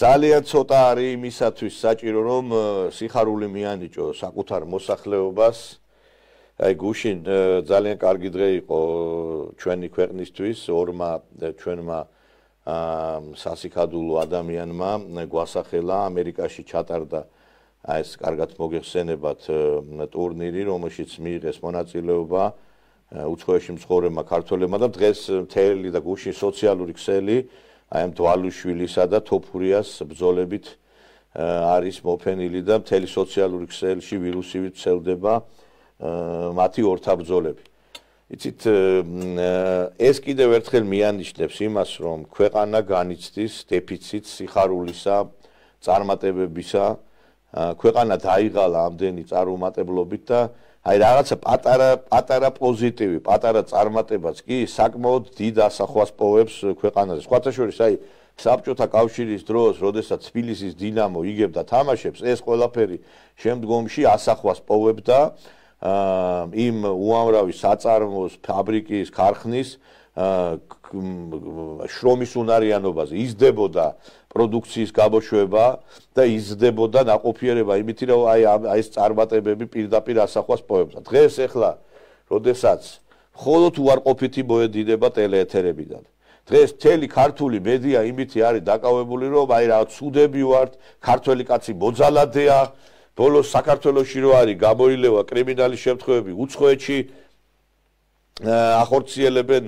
ძალიან ცოტა არის იმისათვის საჭირო რომ სიხარული მიანიჭო საკუთარ მოსახლეობას აი გუშინ ძალიან კარგი დღე იყო ჩვენი ქვეყნისთვის ორმა ჩვენმა სასიკადულო ადამიანმა გვასახელა ამერიკაში ჩატარდა ეს კარგად მოგეხსენებათ ტურნირი რომელშიც მიიღეს მონაწილეობა უცხოეში მსხოვრებმა ქართველებმა და დღეს მთელი და გუშინ სოციალური ქსელი აი ამ დვალუშვილისა და თოფურიას ბძოლებით არის მოფენილი და მთელი სოციალური ქსელში ვირუსივით ცელდება მათი ორთაბძოლები. იცით ეს კიდევ ერთხელ მიანიშნებს იმას, რომ ქვეყანა განიცდის დეფიციტ სიხარულისა, წარმატებებისა. ქვეყანა დაიღალა ამდენი წარუმატებლობით და აი რაღაცა პატარა პატარა პოზიტივი, პატარა წარმატებაც კი საკმაოდ დიდ ასახვას პოვებს ქვეყანაზე. სხვათაშორის აი საბჭოთა კავშირის დროს, როდესაც თბილისის დინამო იგებდა თამაშებს, ეს ყველაფერი შემდგომში ასახვას პოვებდა ა იმ უამრავი საწარმოს, ფაბრიკის, ქარხნის, შრომის უნარიანობაზე იზრდებოდა პროდუქციის გაბოშვება და იზრდებოდა ნაყოფიერება იმით რომ აი ეს წარმატებები პირდაპირ ასახვას პოვებდა დღეს ახლა როდესაც ხოლოთ უარყოფითი მოედინება ტელეეთერებიდან დღეს მთელი ქართული მედია იმით არის დაკავებული რომ აი რა ცუდები ვართ ქართველი კაცი მოძალადეა ბოლოს საქართველოსში რო არის გამოილევა კრიმინალის შემთხვევები უცხოეთში ახორციელებენ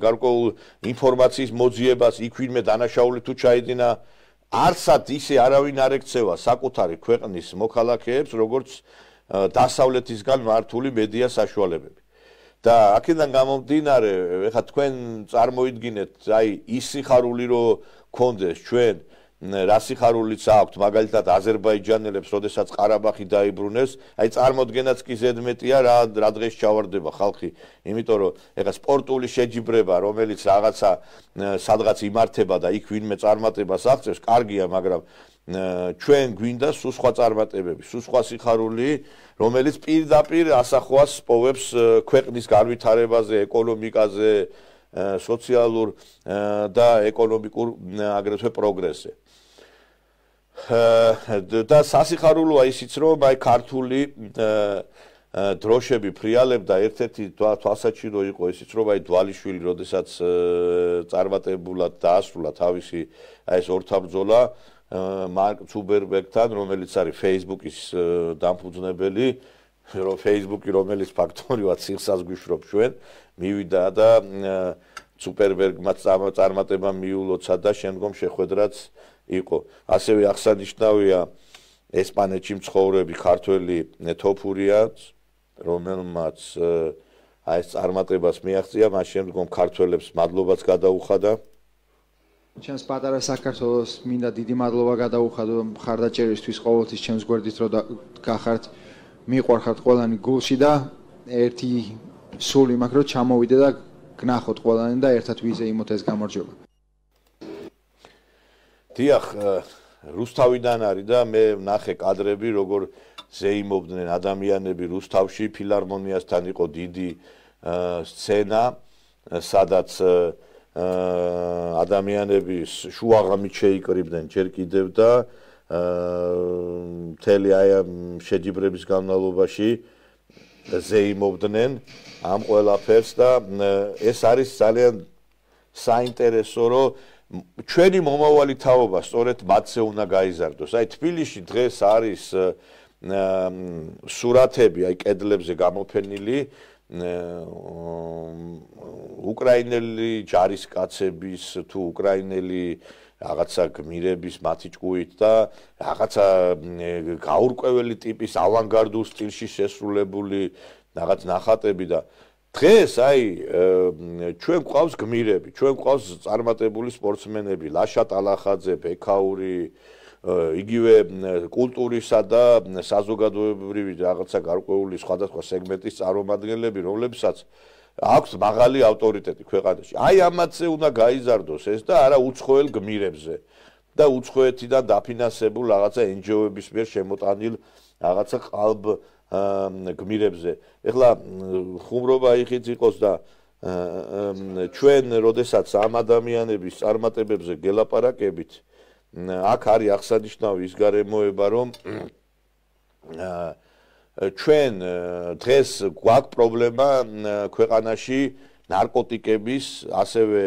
გარკვეულ ინფორმაციის მოძიებას იქვინმე დანაშაული თუ ჩაიძინა არსად ისე არავინ არ ექცევა საკუთარი ქვეყნის მოქალაქეებს როგორც დასავლეთისგან მართული მედია საშუალებები და აქედან გამომდინარე ეხა თქვენ წარმოიდგინეთ აი ის სიხარული რო კონდეს ჩვენ რა სიხარულიც აქვთ მაგალითად აზერბაიჯანელებს, როდესაც ყარაბახი დაიბრუნეს, აი წარმოდგენაც კი ზედმეტია რა რა დღეს ჩავარდება ხალხი, იმიტომ რომ ეხა სპორტული შეჯიბრება, რომელიც რაღაცა სადღაც იმართება და იქ ვინმე წარმატებას აღწევს, კარგია, მაგრამ ჩვენ გვინდა სუ სხვა წარმატებები, სუ სხვა სიხარული, რომელიც პირდაპირ ასახვას პოვებს ქვეყნის განვითარებაზე, ეკონომიკაზე, სოციალურ და ეკონომიკურ აგრეთვე პროგრესზე. და სასიხარულოა ისიც რომ აი ქართული დროშები ფრიალებდა ერთ-ერთი თვალსაჩინო იყო ისიც რომ აი დვალიშვილი როდესაც წარმატებულად დაასრულა თავისი აი ეს ორთაბძოლა მარკ ზუბერბეგთან რომელიც არის Facebook-ის დამფუძნებელი რომ Facebook-ი რომელიც ფაქტორიულად სიხსას გვიშრობს ჩვენ მივიდა და ზუბერბეგმა წარმატება მიულოცა და შემდგომ შეხვედრაც იყო. ასევე აღსანიშნავია ესპანეთში მცხოვრები ქართველი თოფურიაც, რომელმაც აი ეს წარმატებას მიაღწია, მას შემდგომ ქართველებს მადლობაც გადაუხადა. ჩემს პატარა საქართველოს მინდა დიდი მადლობა გადაუხადო მხარდაჭერისთვის ყოველთვის ჩემს გვერდით რო გახართ მიყვარხართ ყველანი გულში და ერთი სული მაქვს რომ ჩამოვიდე და გნახოთ ყველანი და ერთად ვიზე იმოთ ეს გამარჯობა. დიახ რუსთავიდან არის და მე ნახე კადრები როგორ ზეიმობდნენ ადამიანები რუსთავში ფილარმონიასთან იყო დიდი სცენა სადაც ადამიანები შუაღამით შეიკრიბდნენ ჯერ კიდევ და მთელი აი შეჯიბრების განმავლობაში ზეიმობდნენ ამ ყველაფერს და ეს არის ძალიან საინტერესო რომ ჩვენი მომავალი თაობა სწორედ მათზე უნდა გაიზარდოს. აი თბილისში დღეს არის სურათები, აი კედლებზე გამოფენილი უკრაინელი ჯარისკაცების თუ უკრაინელი რაღაცა გმირების მათი ჭკუით და რაღაცა გაურკვეველი ტიპის ავანგარდულ სტილში შესრულებული რაღაც ნახატები და დღეს აი ჩვენ გვყავს გმირები, ჩვენ გვყავს წარმატებული სპორტსმენები, ლაშა ტალახაძე, ბექაური, იგივე კულტურისა და საზოგადოებრივი რაღაცა გარკვეული სხვადასხვა სეგმენტის წარმომადგენლები, რომლებსაც აქვს მაღალი ავტორიტეტი ქვეყანაში. აი ამაცე უნდა გაიზარდოს ეს და არა უცხოელ გმირებზე და უცხოეთიდან დაფინანსებულ რაღაცა NGO-ების მიერ შემოტანილ რაღაცა ყალბ გმირებზე. ეხლა ხუმრობა იხიც იყოს და ჩვენ როდესაც ამ ადამიანების წარმატებებზე გელაპარაკებით, აქ არის აღსანიშნავი ის გარემოება, რომ ჩვენ დღეს გვაქვს პრობლემა ქვეყანაში ნარკოტიკების, ასევე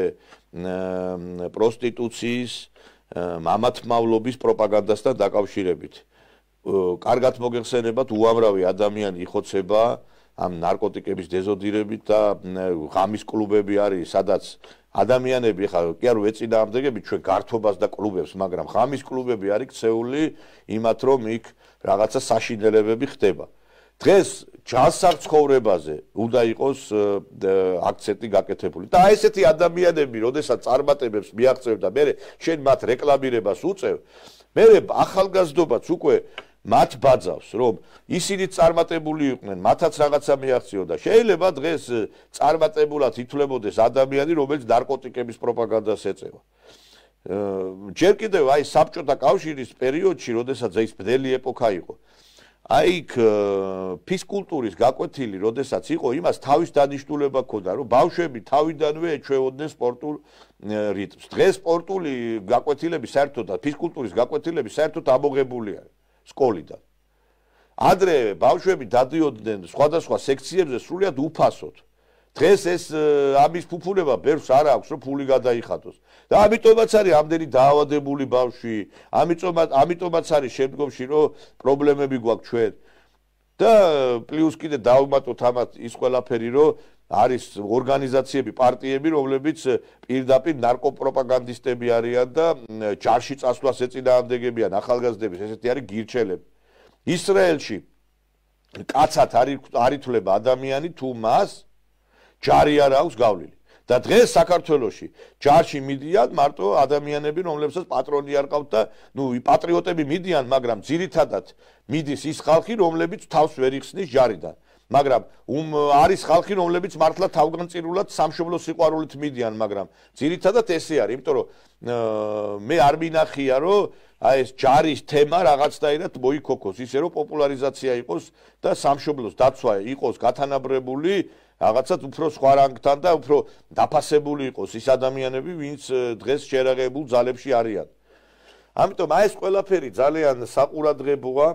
პროსტიტუციის, მამათმავლობის პროპაგანდასთან დაკავშირებით. აა კარგად მოგეხსენებათ უამრავი ადამიანი იხოცება ამ ნარკოტიკების დეზოდირებით და ღამის კლუბები არის სადაც ადამიანები ხა კი არ ვეწინა ამდეგები ჩვენ გართობას და კლუბებს მაგრამ ღამის კლუბები არის ქცეული იმათ რომ იქ რაღაცა საშინელებები ხდება დღეს ჯანსაღცხოვრებაზე უნდა იყოს აქცენტი გაკეთებული და ესეთი ადამიანები როდესაც წარმატებებს მიაღწევ და მე შენ მათ რეკლამირებას უწევ მე ახალგაზრდობაც უკვე მათ ბაძავს რომ ისინი წარმატებული იყვნენ მათაც რაღაცა მიაღწიო და შეიძლება დღეს წარმატებულად ითვლებოდეს ადამიანი რომელიც ნარკოტიკების პროპაგანდას ეწევა ჯერ კიდევ აი საბჭოთა კავშირის პერიოდში როდესაც ეს ბდელი ეპოქა იყო აი ქ ფიზკულტურის გაკვეთილი როდესაც იყო იმას თავის დანიშნულება ქონდა რომ ბავშვები თავიდანვე ეჩვეოდნენ სპორტულ რიტმს დღეს სპორტული გაკვეთილები საერთოდ და ფიზკულტურის გაკვეთილები საერთოდ ამოღებულია სკოლიდან. ადრე ბავშვები დადიოდნენ სხვადასხვა სექციებზე სრულიად უფასოდ. დღეს ეს ამის ფუფუნება ბევრს არ აქვს, რომ ფული გადაიხადოს. და ამიტომაც არის ამდენი დაავადებული ბავშვი, ამიტომაც ამიტომაც არის შემდგომში რომ პრობლემები გვაქვს ჩვენ. და პლუს კიდე დავუმატოთ ამათ ის ყველაფერი რომ არის ორგანიზაციები, პარტიები, რომლებიც პირდაპირ ნარკოპროპაგანდისტები არიან და ჯარში წასვლას ეწინააღმდეგებიან ახალგაზრდებს, ესეთი არის გირჩელები. ისრაელში კაცად არის არითლება ადამიანი თუ მას ჯარი არ აქვს გავლილი. და დღეს საქართველოში ჯარში მიდიან მარტო ადამიანები, რომლებსაც პატრონი არ ყავთ და ნუ პატრიოტები მიდიან, მაგრამ ძირითადად მიდის ის ხალხი, რომლებიც თავს ვერ იხსნის ჯარიდან. მაგრამ უმ არის ხალხი, რომლებიც მართლა თავგანწირულად სამშობლოს სიყვარულით მიდიან, მაგრამ ძირითადად ესე არის, იმიტომ რომ მე არ მინახია, რომ აი ეს ჯარის თემა რაღაცნაირად მოიქოქოს, ისე რომ პოპულარიზაცია იყოს და სამშობლოს დაცვა იყოს გათანაბრებული რაღაცაც უფრო სხვა რანგთან და უფრო დაფასებული იყოს ის ადამიანები, ვინც დღეს შერაღებულ ძალებში არიან. ამიტომ აი ეს ყველაფერი ძალიან საყურადღებოა